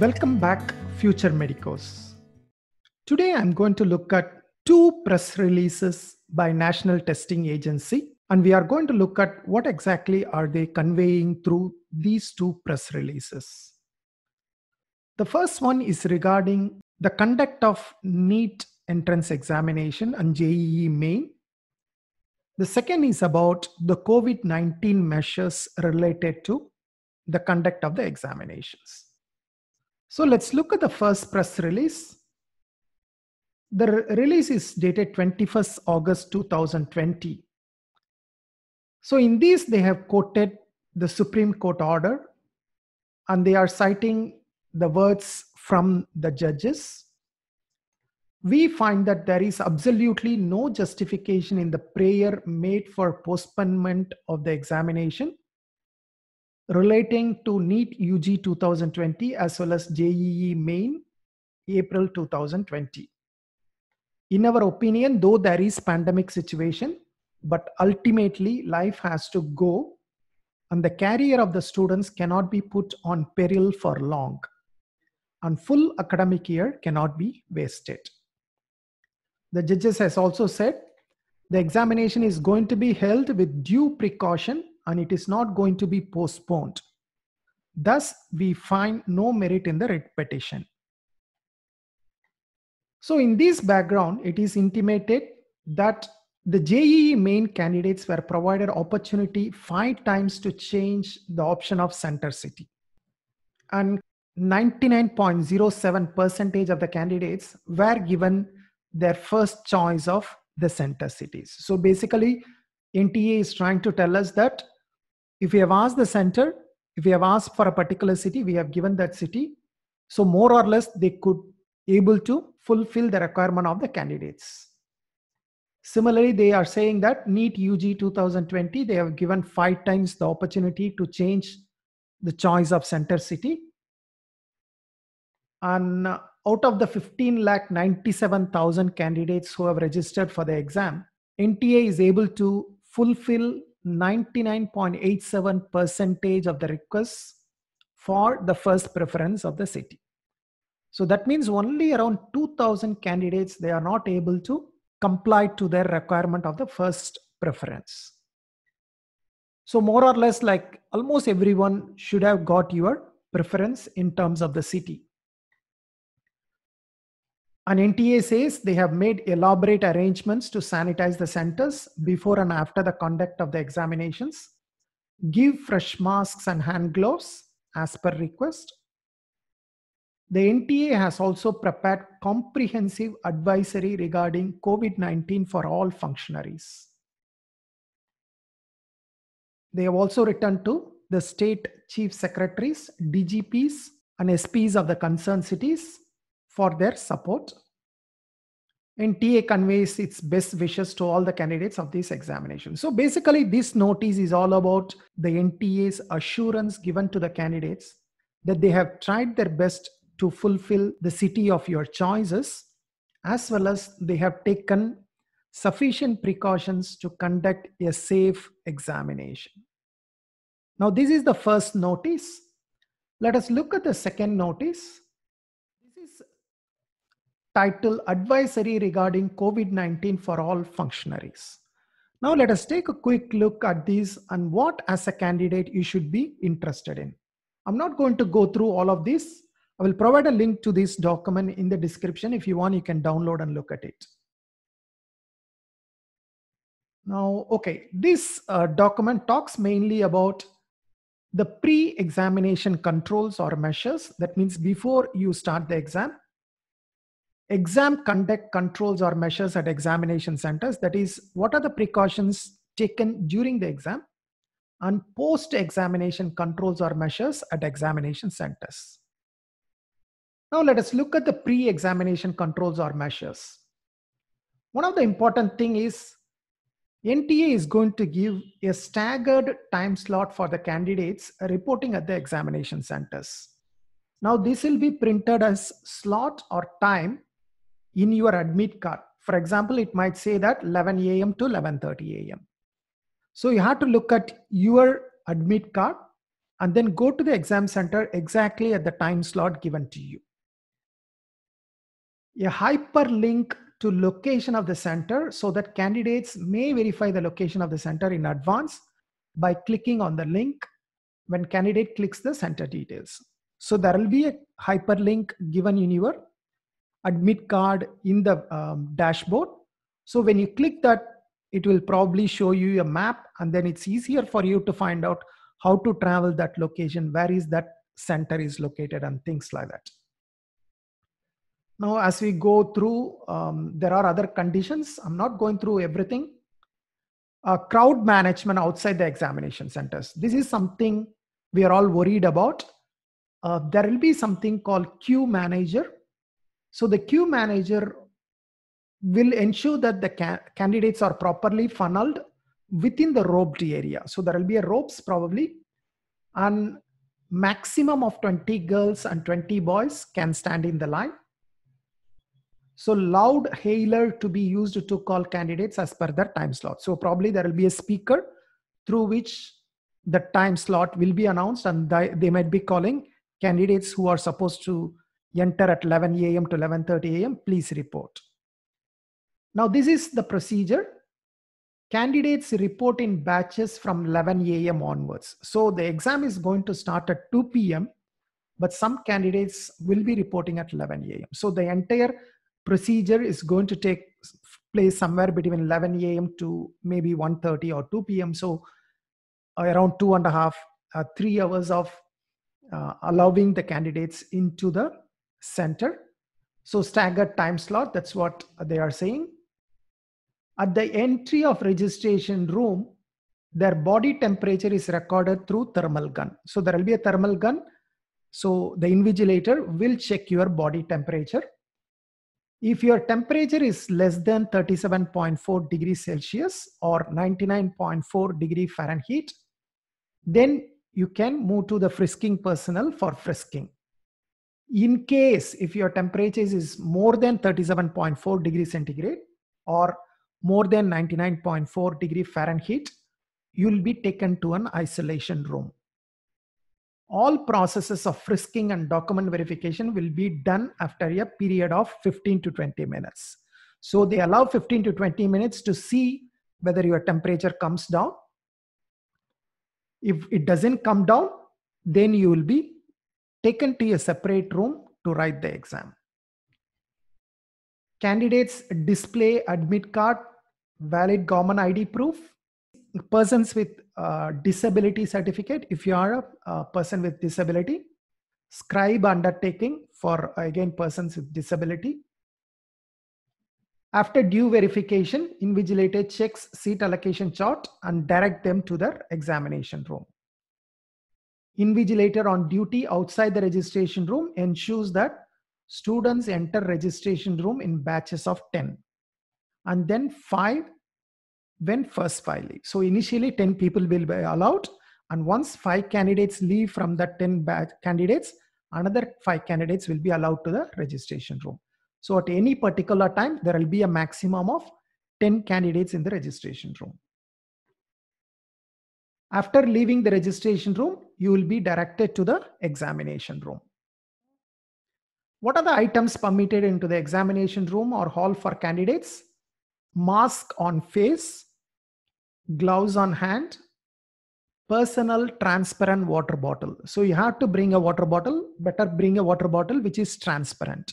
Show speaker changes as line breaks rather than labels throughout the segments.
Welcome back, future medicos. Today I'm going to look at two press releases by National Testing Agency and we are going to look at what exactly are they conveying through these two press releases. The first one is regarding the conduct of NEET entrance examination and JEE main. The second is about the COVID 19 measures related to the conduct of the examinations. So let's look at the first press release. The re release is dated 21st August 2020. So in this, they have quoted the Supreme Court order and they are citing the words from the judges. We find that there is absolutely no justification in the prayer made for postponement of the examination relating to NEET UG 2020 as well as JEE main April 2020. In our opinion, though there is pandemic situation, but ultimately life has to go and the career of the students cannot be put on peril for long and full academic year cannot be wasted. The judges has also said the examination is going to be held with due precaution and it is not going to be postponed. Thus, we find no merit in the writ petition. So in this background, it is intimated that the JEE main candidates were provided opportunity five times to change the option of center city. And 99.07 percentage of the candidates were given their first choice of the center cities. So basically, NTA is trying to tell us that if we have asked the center, if we have asked for a particular city, we have given that city. So more or less, they could able to fulfill the requirement of the candidates. Similarly, they are saying that NEET UG 2020, they have given five times the opportunity to change the choice of center city. And out of the 15 lakh 97,000 candidates who have registered for the exam, NTA is able to fulfill 99.87 percentage of the requests for the first preference of the city. So that means only around 2000 candidates, they are not able to comply to their requirement of the first preference. So more or less like almost everyone should have got your preference in terms of the city. An NTA says they have made elaborate arrangements to sanitize the centers before and after the conduct of the examinations, give fresh masks and hand gloves as per request. The NTA has also prepared comprehensive advisory regarding COVID 19 for all functionaries. They have also written to the state chief secretaries, DGPs, and SPs of the concerned cities for their support. And TA conveys its best wishes to all the candidates of this examination. So basically, this notice is all about the NTA's assurance given to the candidates that they have tried their best to fulfill the city of your choices, as well as they have taken sufficient precautions to conduct a safe examination. Now, this is the first notice. Let us look at the second notice titled Advisory Regarding COVID 19 for All Functionaries. Now, let us take a quick look at these and what, as a candidate, you should be interested in. I'm not going to go through all of this. I will provide a link to this document in the description. If you want, you can download and look at it. Now, okay, this uh, document talks mainly about the pre-examination controls or measures. That means before you start the exam, Exam conduct controls or measures at examination centers. That is, what are the precautions taken during the exam and post examination controls or measures at examination centers. Now let us look at the pre-examination controls or measures. One of the important thing is NTA is going to give a staggered time slot for the candidates reporting at the examination centers. Now this will be printed as slot or time in your admit card. For example, it might say that 11 a.m. to 11.30 a.m. So you have to look at your admit card and then go to the exam center exactly at the time slot given to you. A hyperlink to location of the center so that candidates may verify the location of the center in advance by clicking on the link when candidate clicks the center details. So there will be a hyperlink given in your admit card in the um, dashboard. So when you click that, it will probably show you a map and then it's easier for you to find out how to travel that location, where is that center is located and things like that. Now, as we go through, um, there are other conditions. I'm not going through everything. Uh, crowd management outside the examination centers. This is something we are all worried about. Uh, there will be something called queue manager so the queue manager will ensure that the ca candidates are properly funneled within the roped area. So there will be a ropes probably and maximum of 20 girls and 20 boys can stand in the line. So loud hailer to be used to call candidates as per their time slot. So probably there will be a speaker through which the time slot will be announced and they might be calling candidates who are supposed to enter at 11 a.m. to 11.30 a.m., please report. Now, this is the procedure. Candidates report in batches from 11 a.m. onwards. So the exam is going to start at 2 p.m., but some candidates will be reporting at 11 a.m. So the entire procedure is going to take place somewhere between 11 a.m. to maybe 1.30 or 2 p.m. So around two and a half, uh, three hours of uh, allowing the candidates into the center. So staggered time slot, that's what they are saying. At the entry of registration room, their body temperature is recorded through thermal gun. So there will be a thermal gun. So the invigilator will check your body temperature. If your temperature is less than 37.4 degrees Celsius or 99.4 degree Fahrenheit, then you can move to the frisking personnel for frisking in case if your temperature is more than 37.4 degrees centigrade or more than 99.4 degree Fahrenheit, you'll be taken to an isolation room. All processes of frisking and document verification will be done after a period of 15 to 20 minutes. So they allow 15 to 20 minutes to see whether your temperature comes down. If it doesn't come down, then you will be taken to a separate room to write the exam. Candidates display admit card, valid government ID proof. Persons with uh, disability certificate, if you are a, a person with disability, scribe undertaking for again persons with disability. After due verification, invigilator checks seat allocation chart and direct them to their examination room invigilator on duty outside the registration room ensures that students enter registration room in batches of 10 and then 5 when first file leave so initially 10 people will be allowed and once 5 candidates leave from that 10 batch candidates another 5 candidates will be allowed to the registration room so at any particular time there will be a maximum of 10 candidates in the registration room after leaving the registration room, you will be directed to the examination room. What are the items permitted into the examination room or hall for candidates? Mask on face, gloves on hand, personal transparent water bottle. So you have to bring a water bottle, better bring a water bottle which is transparent.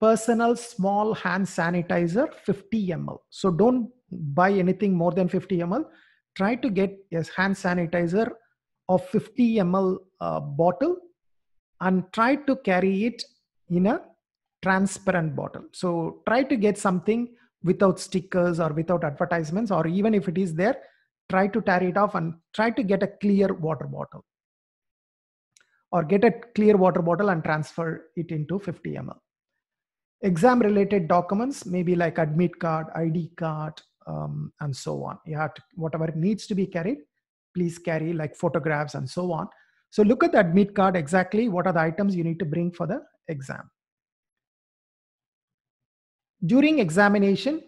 Personal small hand sanitizer 50 ml. So don't buy anything more than 50 ml try to get a hand sanitizer of 50 ml uh, bottle and try to carry it in a transparent bottle. So try to get something without stickers or without advertisements, or even if it is there, try to tear it off and try to get a clear water bottle or get a clear water bottle and transfer it into 50 ml. Exam related documents, maybe like admit card, ID card, um, and so on. You have to, whatever needs to be carried, please carry like photographs and so on. So look at that meet card exactly what are the items you need to bring for the exam. During examination,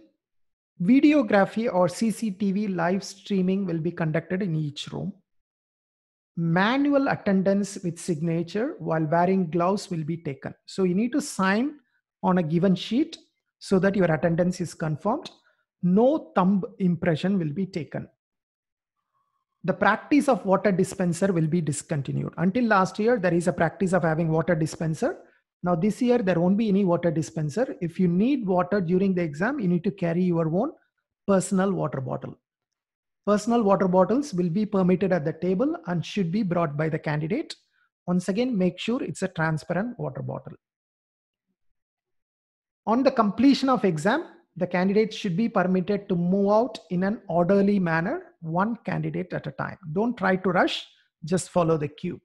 videography or CCTV live streaming will be conducted in each room. Manual attendance with signature while wearing gloves will be taken. So you need to sign on a given sheet so that your attendance is confirmed no thumb impression will be taken. The practice of water dispenser will be discontinued. Until last year, there is a practice of having water dispenser. Now this year, there won't be any water dispenser. If you need water during the exam, you need to carry your own personal water bottle. Personal water bottles will be permitted at the table and should be brought by the candidate. Once again, make sure it's a transparent water bottle. On the completion of exam, the candidates should be permitted to move out in an orderly manner, one candidate at a time. Don't try to rush, just follow the queue.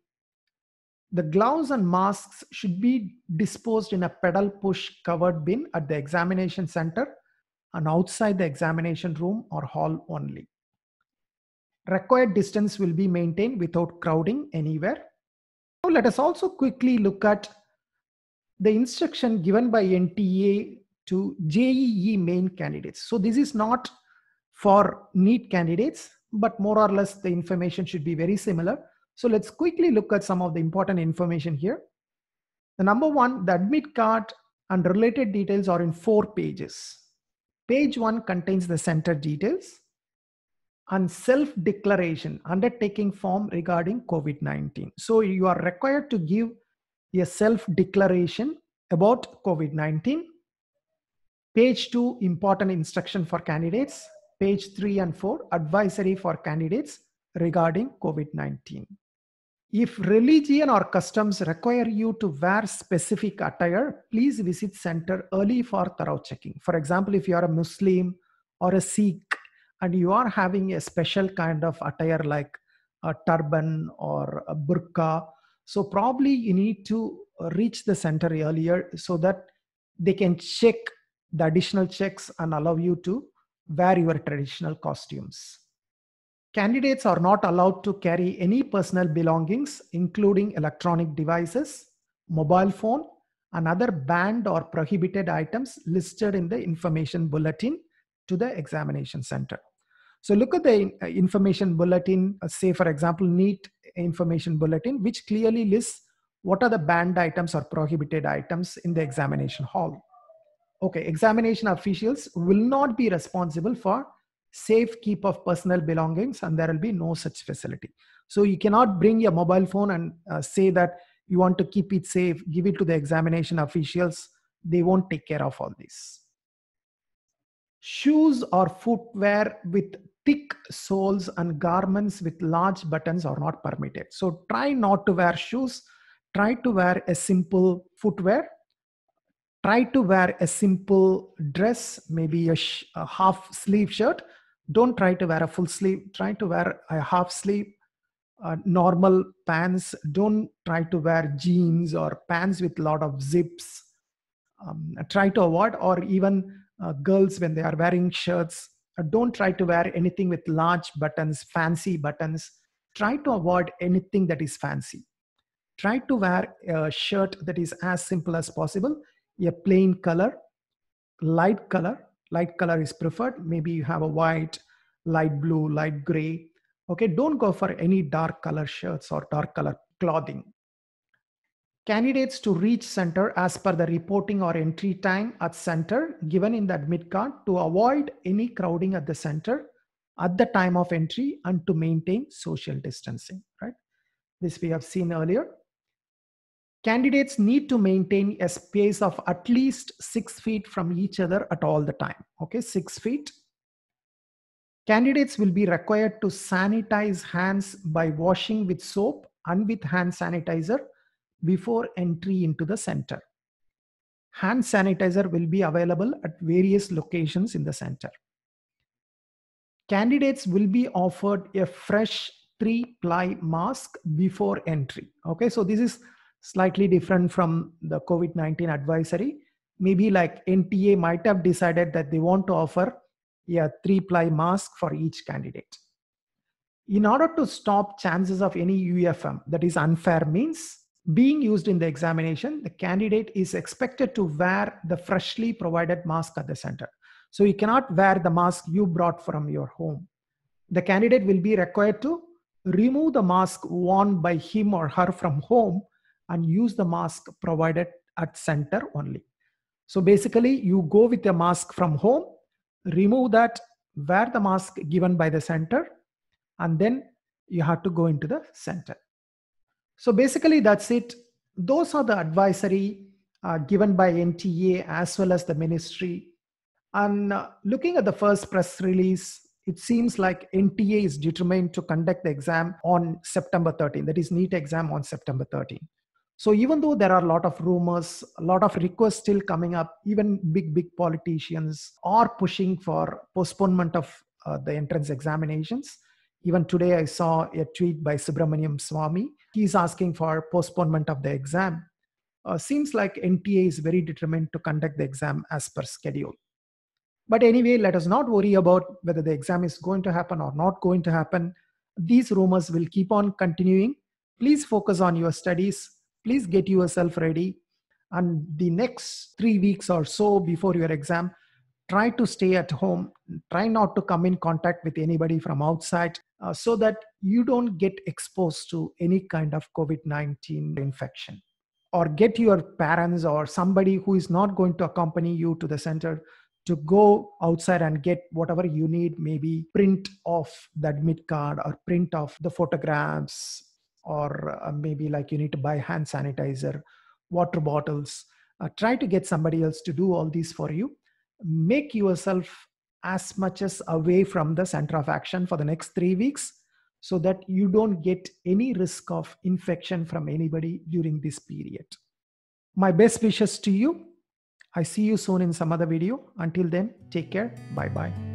The gloves and masks should be disposed in a pedal push covered bin at the examination center and outside the examination room or hall only. Required distance will be maintained without crowding anywhere. Now let us also quickly look at the instruction given by NTA to JEE main candidates. So this is not for NEET candidates, but more or less the information should be very similar. So let's quickly look at some of the important information here. The number one, the admit card and related details are in four pages. Page one contains the center details and self-declaration undertaking form regarding COVID-19. So you are required to give a self-declaration about COVID-19 Page two, important instruction for candidates. Page three and four, advisory for candidates regarding COVID-19. If religion or customs require you to wear specific attire, please visit center early for thorough checking. For example, if you are a Muslim or a Sikh and you are having a special kind of attire like a turban or a burqa, so probably you need to reach the center earlier so that they can check the additional checks and allow you to wear your traditional costumes. Candidates are not allowed to carry any personal belongings, including electronic devices, mobile phone, and other banned or prohibited items listed in the information bulletin to the examination center. So look at the uh, information bulletin, uh, say for example, NEAT information bulletin, which clearly lists what are the banned items or prohibited items in the examination hall okay examination officials will not be responsible for safe keep of personal belongings and there will be no such facility so you cannot bring your mobile phone and uh, say that you want to keep it safe give it to the examination officials they won't take care of all this shoes or footwear with thick soles and garments with large buttons are not permitted so try not to wear shoes try to wear a simple footwear try to wear a simple dress maybe a, sh- a half sleeve shirt don't try to wear a full sleeve try to wear a half sleeve uh, normal pants don't try to wear jeans or pants with a lot of zips um, try to avoid or even uh, girls when they are wearing shirts uh, don't try to wear anything with large buttons fancy buttons try to avoid anything that is fancy try to wear a shirt that is as simple as possible a plain color light color light color is preferred maybe you have a white light blue light gray okay don't go for any dark color shirts or dark color clothing candidates to reach center as per the reporting or entry time at center given in the admit card to avoid any crowding at the center at the time of entry and to maintain social distancing right this we have seen earlier candidates need to maintain a space of at least six feet from each other at all the time. Okay, six feet. Candidates will be required to sanitize hands by washing with soap and with hand sanitizer before entry into the center. Hand sanitizer will be available at various locations in the center. Candidates will be offered a fresh three ply mask before entry. Okay, so this is slightly different from the COVID 19 advisory. Maybe like NTA might have decided that they want to offer a three ply mask for each candidate. In order to stop chances of any UFM, that is unfair means, being used in the examination, the candidate is expected to wear the freshly provided mask at the center. So you cannot wear the mask you brought from your home. The candidate will be required to remove the mask worn by him or her from home and use the mask provided at center only. So basically you go with a mask from home, remove that, wear the mask given by the center, and then you have to go into the center. So basically that's it. Those are the advisory uh, given by NTA as well as the ministry. And uh, looking at the first press release, it seems like NTA is determined to conduct the exam on September 13. That is NEET exam on September 13 so even though there are a lot of rumors a lot of requests still coming up even big big politicians are pushing for postponement of uh, the entrance examinations even today i saw a tweet by subramaniam swami he's asking for postponement of the exam uh, seems like nta is very determined to conduct the exam as per schedule but anyway let us not worry about whether the exam is going to happen or not going to happen these rumors will keep on continuing please focus on your studies please get yourself ready and the next 3 weeks or so before your exam try to stay at home try not to come in contact with anybody from outside uh, so that you don't get exposed to any kind of covid-19 infection or get your parents or somebody who is not going to accompany you to the center to go outside and get whatever you need maybe print of the admit card or print of the photographs or uh, maybe like you need to buy hand sanitizer, water bottles. Uh, try to get somebody else to do all these for you. Make yourself as much as away from the center of action for the next three weeks so that you don't get any risk of infection from anybody during this period. My best wishes to you. I see you soon in some other video. Until then, take care. Bye bye.